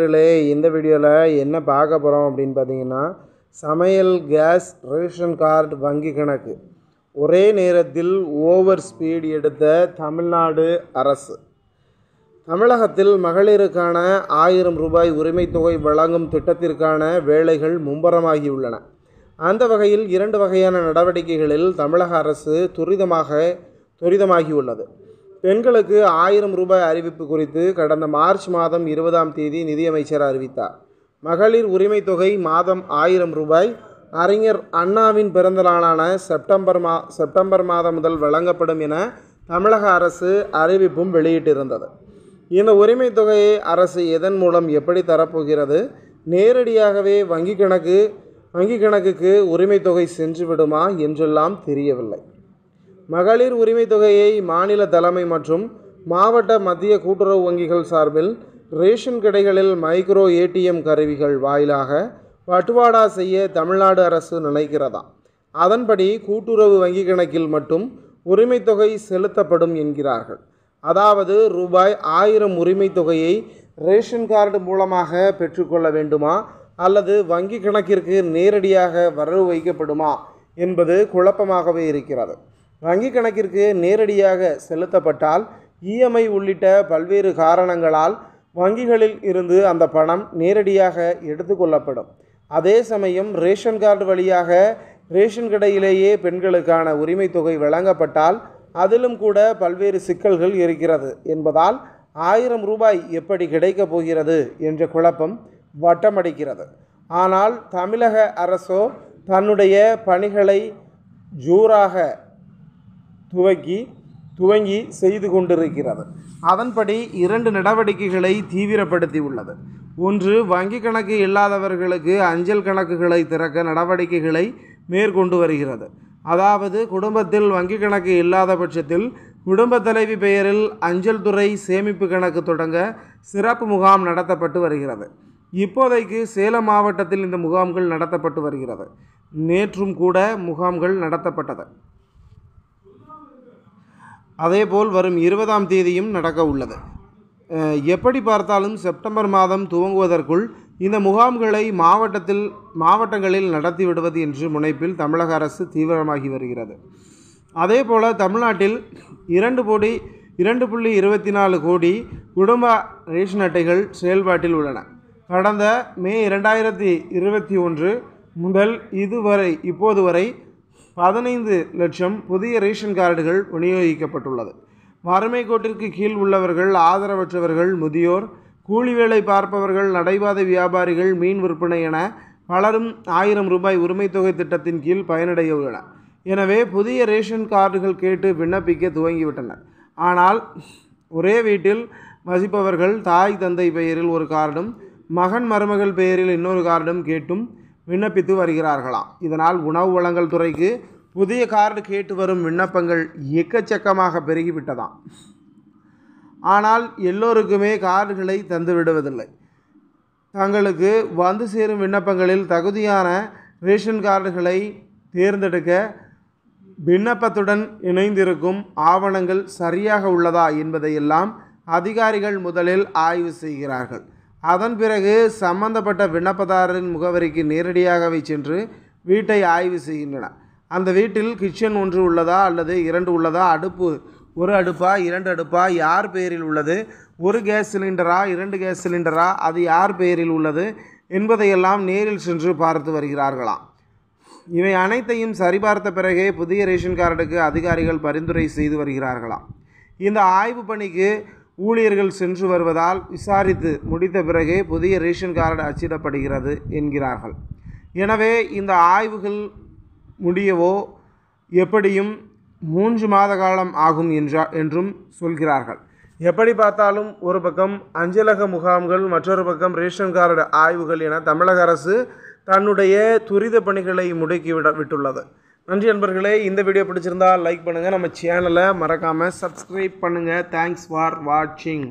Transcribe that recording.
நண்பர்களே இந்த வீடியோவில் என்ன பார்க்க போகிறோம் அப்படின்னு பார்த்தீங்கன்னா சமையல் கேஸ் ரேஷன் கார்டு வங்கி கணக்கு ஒரே நேரத்தில் ஓவர் ஸ்பீடு எடுத்த தமிழ்நாடு அரசு தமிழகத்தில் மகளிருக்கான ஆயிரம் ரூபாய் உரிமைத்தொகை வழங்கும் திட்டத்திற்கான வேலைகள் மும்பரமாகியுள்ளன அந்த வகையில் இரண்டு வகையான நடவடிக்கைகளில் தமிழக அரசு துரிதமாக துரிதமாகியுள்ளது பெண்களுக்கு ஆயிரம் ரூபாய் அறிவிப்பு குறித்து கடந்த மார்ச் மாதம் இருபதாம் தேதி நிதியமைச்சர் அறிவித்தார் மகளிர் உரிமை தொகை மாதம் ஆயிரம் ரூபாய் அறிஞர் அண்ணாவின் பிறந்த நாளான செப்டம்பர் மா செப்டம்பர் மாதம் முதல் வழங்கப்படும் என தமிழக அரசு அறிவிப்பும் வெளியிட்டிருந்தது இந்த உரிமை தொகையை அரசு எதன் மூலம் எப்படி தரப்போகிறது நேரடியாகவே வங்கிக் கணக்கு வங்கிக் கணக்குக்கு உரிமை தொகை சென்று விடுமா என்றெல்லாம் தெரியவில்லை மகளிர் உரிமை தொகையை மாநில தலைமை மற்றும் மாவட்ட மத்திய கூட்டுறவு வங்கிகள் சார்பில் ரேஷன் கடைகளில் மைக்ரோ ஏடிஎம் கருவிகள் வாயிலாக பட்டுவாடா செய்ய தமிழ்நாடு அரசு நினைக்கிறதா அதன்படி கூட்டுறவு வங்கி கணக்கில் மட்டும் உரிமைத்தொகை செலுத்தப்படும் என்கிறார்கள் அதாவது ரூபாய் ஆயிரம் உரிமைத்தொகையை ரேஷன் கார்டு மூலமாக பெற்றுக்கொள்ள வேண்டுமா அல்லது வங்கி கணக்கிற்கு நேரடியாக வரவு வைக்கப்படுமா என்பது குழப்பமாகவே இருக்கிறது வங்கி கணக்கிற்கு நேரடியாக செலுத்தப்பட்டால் இஎம்ஐ உள்ளிட்ட பல்வேறு காரணங்களால் வங்கிகளில் இருந்து அந்த பணம் நேரடியாக எடுத்துக்கொள்ளப்படும் அதே சமயம் ரேஷன் கார்டு வழியாக ரேஷன் கடையிலேயே பெண்களுக்கான உரிமை தொகை வழங்கப்பட்டால் அதிலும் கூட பல்வேறு சிக்கல்கள் இருக்கிறது என்பதால் ஆயிரம் ரூபாய் எப்படி கிடைக்கப் போகிறது என்ற குழப்பம் வட்டமடிக்கிறது ஆனால் தமிழக அரசோ தன்னுடைய பணிகளை ஜூராக துவக்கி துவங்கி செய்து கொண்டிருக்கிறது அதன்படி இரண்டு நடவடிக்கைகளை தீவிரப்படுத்தி உள்ளது ஒன்று வங்கி கணக்கு இல்லாதவர்களுக்கு அஞ்சல் கணக்குகளை திறக்க நடவடிக்கைகளை மேற்கொண்டு வருகிறது அதாவது குடும்பத்தில் வங்கி கணக்கு இல்லாத பட்சத்தில் குடும்ப தலைவி பெயரில் அஞ்சல் துறை சேமிப்பு கணக்கு தொடங்க சிறப்பு முகாம் நடத்தப்பட்டு வருகிறது இப்போதைக்கு சேலம் மாவட்டத்தில் இந்த முகாம்கள் நடத்தப்பட்டு வருகிறது நேற்றும் கூட முகாம்கள் நடத்தப்பட்டது அதேபோல் வரும் இருபதாம் தேதியும் நடக்க உள்ளது எப்படி பார்த்தாலும் செப்டம்பர் மாதம் துவங்குவதற்குள் இந்த முகாம்களை மாவட்டத்தில் மாவட்டங்களில் நடத்தி விடுவது என்று முனைப்பில் தமிழக அரசு தீவிரமாகி வருகிறது அதே போல் தமிழ்நாட்டில் இரண்டு கோடி இரண்டு புள்ளி இருபத்தி நாலு கோடி குடும்ப ரேஷன் அட்டைகள் செயல்பாட்டில் உள்ளன கடந்த மே இரண்டாயிரத்தி இருபத்தி ஒன்று முதல் இதுவரை இப்போது வரை பதினைந்து லட்சம் புதிய ரேஷன் கார்டுகள் விநியோகிக்கப்பட்டுள்ளது வறுமை கோட்டிற்கு கீழ் உள்ளவர்கள் ஆதரவற்றவர்கள் முதியோர் கூலி வேலை பார்ப்பவர்கள் நடைபாதை வியாபாரிகள் மீன் விற்பனை என பலரும் ஆயிரம் ரூபாய் உரிமைத்தொகை திட்டத்தின் கீழ் பயனடைய உள்ளன எனவே புதிய ரேஷன் கார்டுகள் கேட்டு விண்ணப்பிக்க துவங்கிவிட்டனர் ஆனால் ஒரே வீட்டில் வசிப்பவர்கள் தாய் தந்தை பெயரில் ஒரு கார்டும் மகன் மருமகள் பெயரில் இன்னொரு கார்டும் கேட்டும் விண்ணப்பித்து வருகிறார்களாம் இதனால் உணவு வழங்கல் துறைக்கு புதிய கார்டு கேட்டு வரும் விண்ணப்பங்கள் எக்கச்சக்கமாக பெருகிவிட்டதாம் ஆனால் எல்லோருக்குமே கார்டுகளை தந்து விடுவதில்லை தங்களுக்கு வந்து சேரும் விண்ணப்பங்களில் தகுதியான ரேஷன் கார்டுகளை தேர்ந்தெடுக்க விண்ணப்பத்துடன் இணைந்திருக்கும் ஆவணங்கள் சரியாக உள்ளதா என்பதையெல்லாம் அதிகாரிகள் முதலில் ஆய்வு செய்கிறார்கள் அதன் பிறகு சம்பந்தப்பட்ட விண்ணப்பதாரரின் முகவரிக்கு நேரடியாகவே சென்று வீட்டை ஆய்வு செய்கின்றன அந்த வீட்டில் கிச்சன் ஒன்று உள்ளதா அல்லது இரண்டு உள்ளதா அடுப்பு ஒரு அடுப்பா இரண்டு அடுப்பா யார் பெயரில் உள்ளது ஒரு கேஸ் சிலிண்டரா இரண்டு கேஸ் சிலிண்டரா அது யார் பெயரில் உள்ளது என்பதையெல்லாம் நேரில் சென்று பார்த்து வருகிறார்களாம் இவை அனைத்தையும் சரிபார்த்த பிறகே புதிய ரேஷன் கார்டுக்கு அதிகாரிகள் பரிந்துரை செய்து வருகிறார்களாம் இந்த ஆய்வு பணிக்கு ஊழியர்கள் சென்று வருவதால் விசாரித்து முடித்த பிறகே புதிய ரேஷன் கார்டு அச்சிடப்படுகிறது என்கிறார்கள் எனவே இந்த ஆய்வுகள் முடியவோ எப்படியும் மூன்று மாத காலம் ஆகும் என்றா என்றும் சொல்கிறார்கள் எப்படி பார்த்தாலும் ஒரு பக்கம் அஞ்சலக முகாம்கள் மற்றொரு பக்கம் ரேஷன் கார்டு ஆய்வுகள் என தமிழக அரசு தன்னுடைய துரித பணிகளை முடுக்கிவிட விட்டுள்ளது நன்றி நண்பர்களே இந்த வீடியோ பிடிச்சிருந்தா லைக் பண்ணுங்கள் நம்ம சேனலை மறக்காமல் சப்ஸ்கிரைப் பண்ணுங்கள் தேங்க்ஸ் ஃபார் வாட்சிங்